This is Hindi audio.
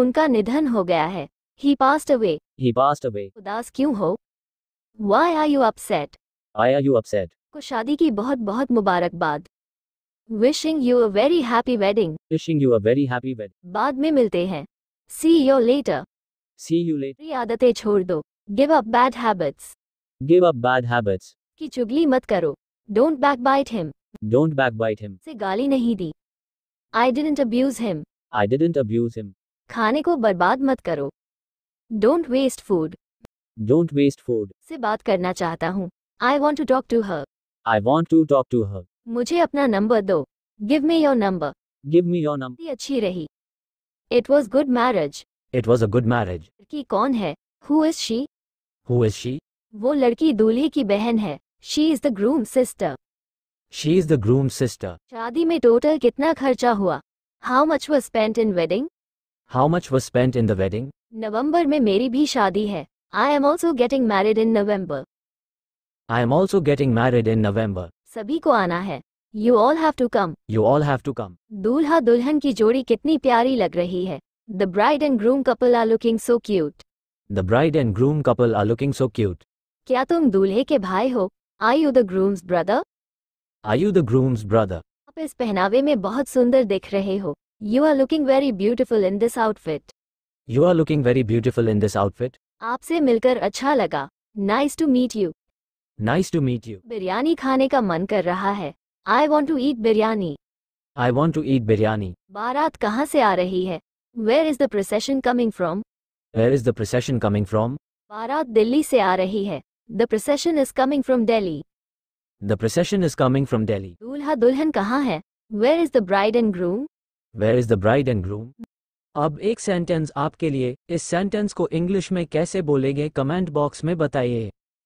उनका निधन हो गया है he passed away he passed away उदास क्यों हो why are you upset I are you upset को शादी की बहुत बहुत मुबारकबाद wishing you a very happy wedding wishing you a very happy wedding बाद में मिलते हैं see you later see you later आदतें छोड़ दो give up bad habits give up bad habits की चुगली मत करो don't back bite him don't back bite him से गाली नहीं दी I didn't abuse him I didn't abuse him खाने को बर्बाद मत करो don't waste food don't waste food से बात करना चाहता हूँ I want to talk to her I want to talk to her मुझे अपना नंबर दो give me your number give me your number अच्छी रही it was good marriage it was a good marriage लड़की कौन है who is she who is she वो लड़की दूल्हे की बहन है she is the groom sister she is the groom sister शादी में टोटल कितना खर्चा हुआ how much was spent in wedding how much was spent in the wedding नवम्बर में मेरी भी शादी है I am also getting married in November I am also getting married in November सभी को आना है you all have to come you all have to come दूल्हा दुल्हन की जोड़ी कितनी प्यारी लग रही है the bride and groom couple are looking so cute the bride and groom couple are looking so cute क्या तुम दूल्हे के भाई हो I you the groom's brother I you the groom's brother आप इस पहनावे में बहुत सुंदर दिख रहे हो you are looking very beautiful in this outfit you are looking very beautiful in this outfit आपसे मिलकर अच्छा लगा nice to meet you nice to meet you biryani खाने का मन कर रहा है I want to eat biryani I want to eat biryani बारात कहाँ से आ रही है where is the procession coming from where is the procession coming from बारात दिल्ली से आ रही है the procession is coming from Delhi the procession is coming from Delhi दूल्हा दुल्हन कहाँ है where is the bride and groom where is the bride and groom अब एक सेंटेंस आपके लिए इस सेंटेंस को इंग्लिश में कैसे बोलेंगे कमेंट बॉक्स में बताइए